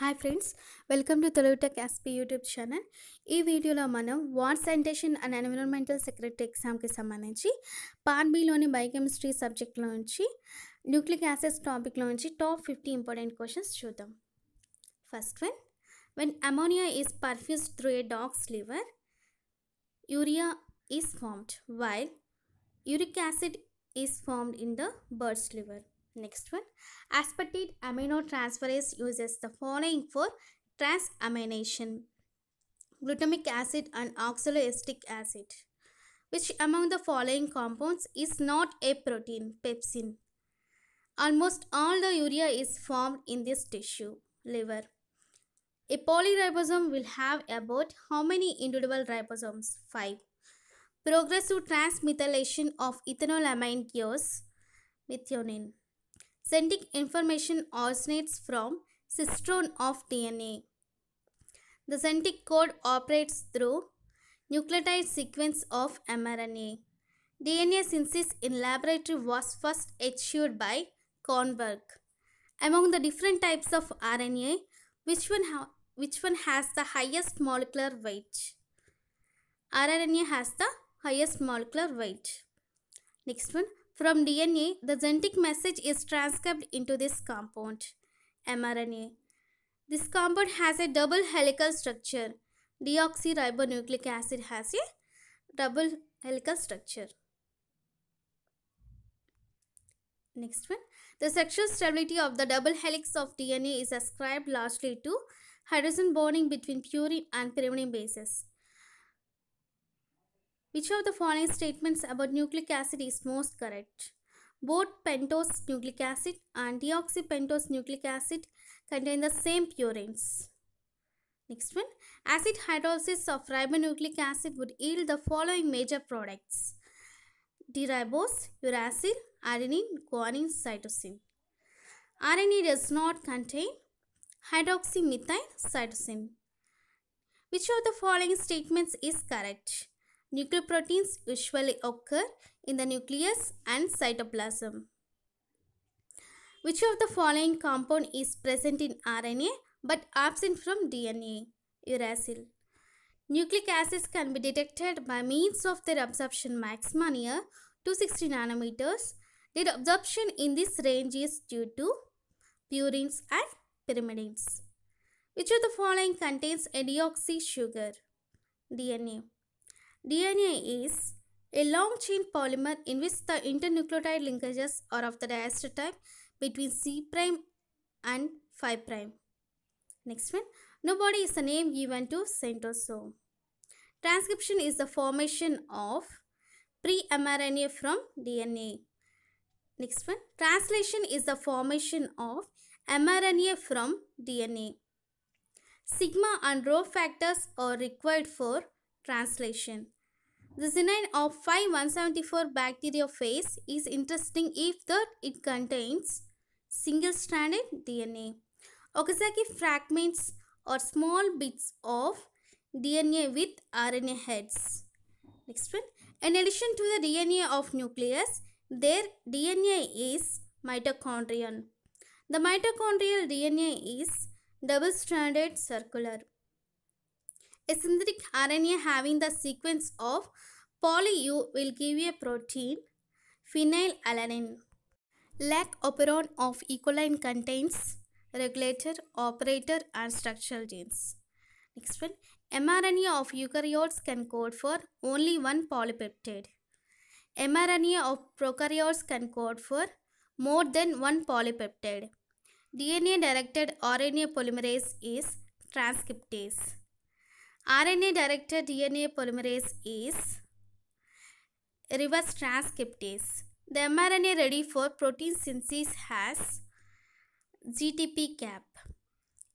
Hi friends welcome to Telugu tech SP YouTube channel ఈ వీడియోలో మనం water sanitation and environmental secretary ఎగ్జామ్కి సంబంధించి పార్ట్ బిలోని బయోకెమిస్ట్రీ సబ్జెక్ట్లో నుంచి న్యూక్లిక్ యాసిడ్స్ టాపిక్లో నుంచి టాప్ ఫిఫ్టీ ఇంపార్టెంట్ క్వశ్చన్స్ చూద్దాం first one when ammonia is perfused through a dogs liver urea is formed while uric acid is formed in the birds liver Next one, aspartate aminotransferase uses the following for transamination, glutamic acid and oxaloacetic acid. Which among the following compounds is not a protein, pepsin? Almost all the urea is formed in this tissue, liver. A polyribosome will have about how many individual ribosomes? 5. Progressive transmethylation of ethanolamine cures methionine sending information originates from cistron of DNA. The synthetic code operates through nucleotide sequence of mRNA. DNA synthesis in laboratory was first achieved by Kornberg. Among the different types of RNA, which one, ha- which one has the highest molecular weight? RNA has the highest molecular weight. Next one, from DNA, the genetic message is transcribed into this compound, mRNA. This compound has a double helical structure. Deoxyribonucleic acid has a double helical structure. Next one. The sexual stability of the double helix of DNA is ascribed largely to hydrogen bonding between purine and pyrimidine bases. Which of the following statements about nucleic acid is most correct? Both pentose nucleic acid and deoxypentose nucleic acid contain the same purines. Next one, acid hydrolysis of ribonucleic acid would yield the following major products. Deribose, uracil, adenine, guanine, cytosine. RNA does not contain hydroxymethyl cytosine. Which of the following statements is correct? Nucleoproteins usually occur in the nucleus and cytoplasm. Which of the following compound is present in RNA but absent from DNA? Uracil. Nucleic acids can be detected by means of their absorption maxima near 260 nanometers. Their absorption in this range is due to purines and pyrimidines. Which of the following contains a deoxy sugar? DNA. DNA is a long chain polymer in which the internucleotide linkages are of the diester type between C prime and 5 prime. Next one, nobody is the name given to centrosome. Transcription is the formation of pre-mRNA from DNA. Next one, translation is the formation of mRNA from DNA. Sigma and rho factors are required for translation. The xenine of 5-174 bacteriophage is interesting if that it contains single-stranded DNA. Okazaki fragments or small bits of DNA with RNA heads. Next one. In addition to the DNA of nucleus, their DNA is mitochondrion. The mitochondrial DNA is double-stranded circular. A synthetic RNA having the sequence of poly U will give you a protein phenylalanine. Lac operon of E. coli contains regulator, operator and structural genes. Next one, mRNA of eukaryotes can code for only one polypeptide. mRNA of prokaryotes can code for more than one polypeptide. DNA-directed RNA polymerase is transcriptase. RNA-directed DNA polymerase is reverse transcriptase. The mRNA ready for protein synthesis has GTP cap.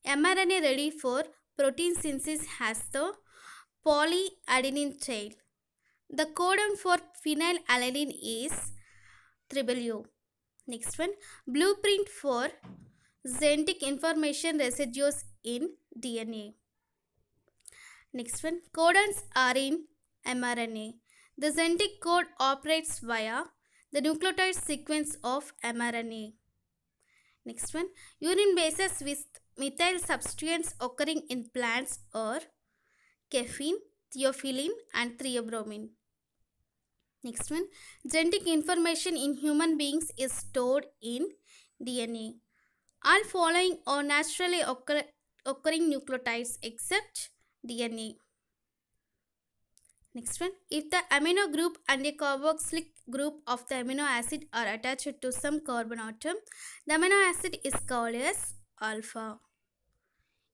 mRNA ready for protein synthesis has the polyadenine tail. The codon for phenylalanine is triple Next one, blueprint for genetic information residues in DNA. Next one, codons are in mRNA. The genetic code operates via the nucleotide sequence of mRNA. Next one, urine bases with methyl substituents occurring in plants are caffeine, theophylline and triobromine. Next one, genetic information in human beings is stored in DNA. All following are naturally occur occurring nucleotides except DNA. Next one, if the amino group and a carboxylic group of the amino acid are attached to some carbon atom, the amino acid is called as alpha.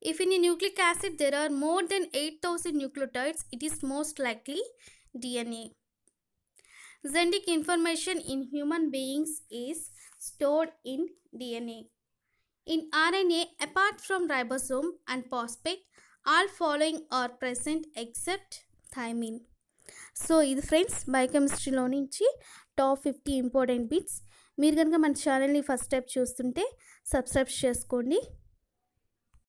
If in a nucleic acid there are more than 8000 nucleotides, it is most likely DNA. Zendic information in human beings is stored in DNA. In RNA, apart from ribosome and phosphate, all following are present except thymine so ఇది friends బయోకెమిస్ట్రీలో నుంచి top fifty important bits మీరు కనుక మన ఛానల్ని first type చూస్తుంటే subscribe చేసుకోండి